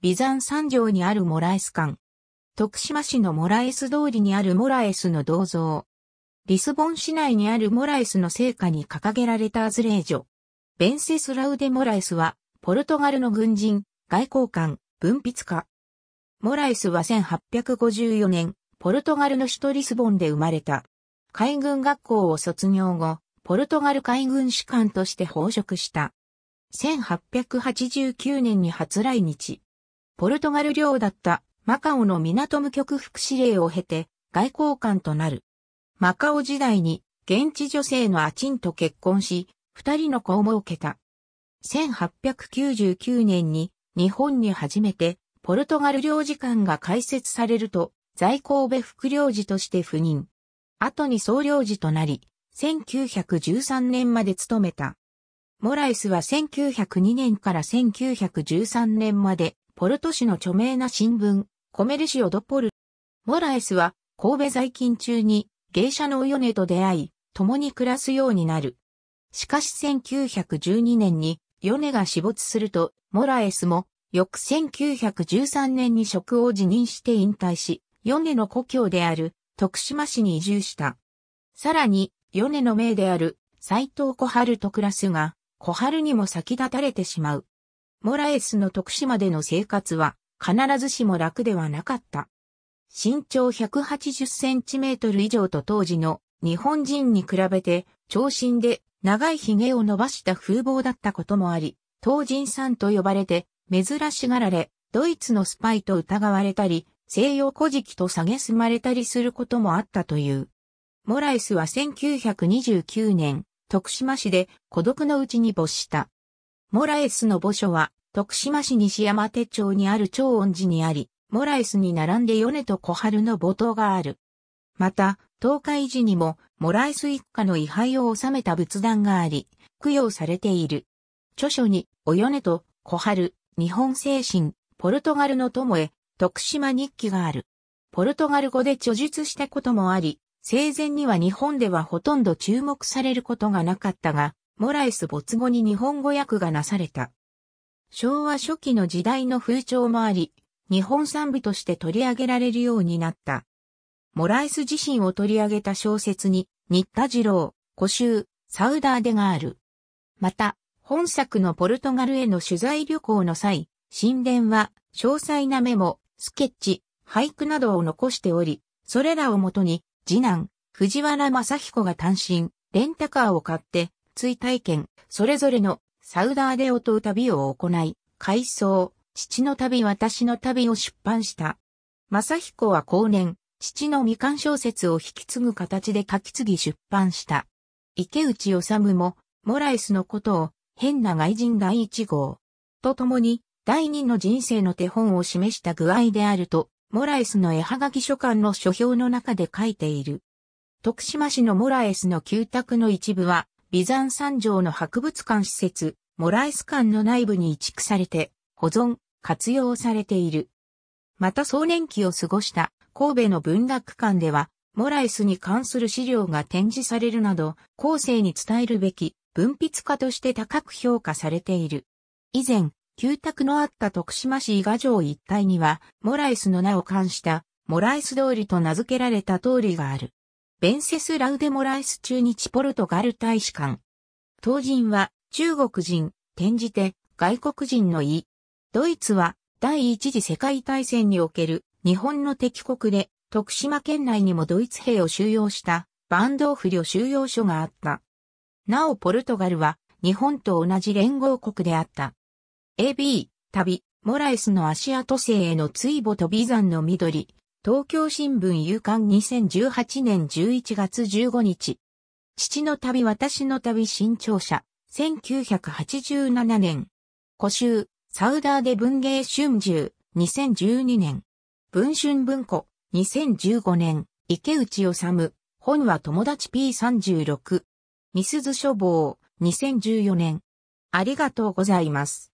ビザン三条にあるモラエス館。徳島市のモラエス通りにあるモラエスの銅像。リスボン市内にあるモラエスの聖火に掲げられたアズレージョ。ベンセスラウデ・モラエスは、ポルトガルの軍人、外交官、文筆家。モラエスは1854年、ポルトガルの首都リスボンで生まれた。海軍学校を卒業後、ポルトガル海軍士官として奉職した。1889年に初来日。ポルトガル領だったマカオの港無局副司令を経て外交官となる。マカオ時代に現地女性のアチンと結婚し、二人の子を設けた。1899年に日本に初めてポルトガル領事館が開設されると在神戸副領事として赴任。後に総領事となり、1913年まで務めた。モライスは1902年から1913年までポルト市の著名な新聞、コメルシオ・ド・ポル。モラエスは、神戸在勤中に、芸者のオヨネと出会い、共に暮らすようになる。しかし1912年に、ヨネが死没すると、モラエスも、翌1913年に職を辞任して引退し、ヨネの故郷である徳島市に移住した。さらに、ヨネの命である斎藤小春と暮らすが、小春にも先立たれてしまう。モラエスの徳島での生活は必ずしも楽ではなかった。身長180センチメートル以上と当時の日本人に比べて長身で長い髭を伸ばした風貌だったこともあり、当人さんと呼ばれて珍しがられ、ドイツのスパイと疑われたり、西洋古事記と蔑まれたりすることもあったという。モラエスは1929年、徳島市で孤独のうちに没した。モラエスの墓所は、徳島市西山手町にある長恩寺にあり、モラエスに並んで米と小春の墓頭がある。また、東海寺にも、モラエス一家の遺牌を収めた仏壇があり、供養されている。著書に、お米と小春、日本精神、ポルトガルの友へ、徳島日記がある。ポルトガル語で著述したこともあり、生前には日本ではほとんど注目されることがなかったが、モライス没後に日本語訳がなされた。昭和初期の時代の風潮もあり、日本産部として取り上げられるようになった。モライス自身を取り上げた小説に、新田次郎、古州、サウダーデがある。また、本作のポルトガルへの取材旅行の際、神殿は、詳細なメモ、スケッチ、俳句などを残しており、それらをもとに、次男、藤原正彦が単身、レンタカーを買って、追体験、それぞれのサウダーデオと旅を行い、回想、父の旅私の旅を出版した。正彦は後年、父の未完小説を引き継ぐ形で書き継ぎ出版した。池内治も、モライスのことを、変な外人第一号。と共に、第二の人生の手本を示した具合であると、モラエスの絵はがき書館の書評の中で書いている。徳島市のモラエスの旧宅の一部は、ビザン山城の博物館施設、モライス館の内部に移築されて、保存、活用されている。また壮年期を過ごした神戸の文楽館では、モライスに関する資料が展示されるなど、後世に伝えるべき文筆家として高く評価されている。以前、旧宅のあった徳島市伊賀城一帯には、モライスの名を冠した、モライス通りと名付けられた通りがある。ベンセスラウデモライス中日ポルトガル大使館。当人は中国人、転じて外国人の意。ドイツは第一次世界大戦における日本の敵国で徳島県内にもドイツ兵を収容したバンドーフ領収容所があった。なおポルトガルは日本と同じ連合国であった。AB、旅、モライスの足跡性への追母と美山の緑、東京新聞夕刊2018年11月15日。父の旅私の旅新潮社。1987年。古集、サウダーで文芸春秋。2012年。文春文庫。2015年。池内治。本は友達 P36。ミスズ書房。2014年。ありがとうございます。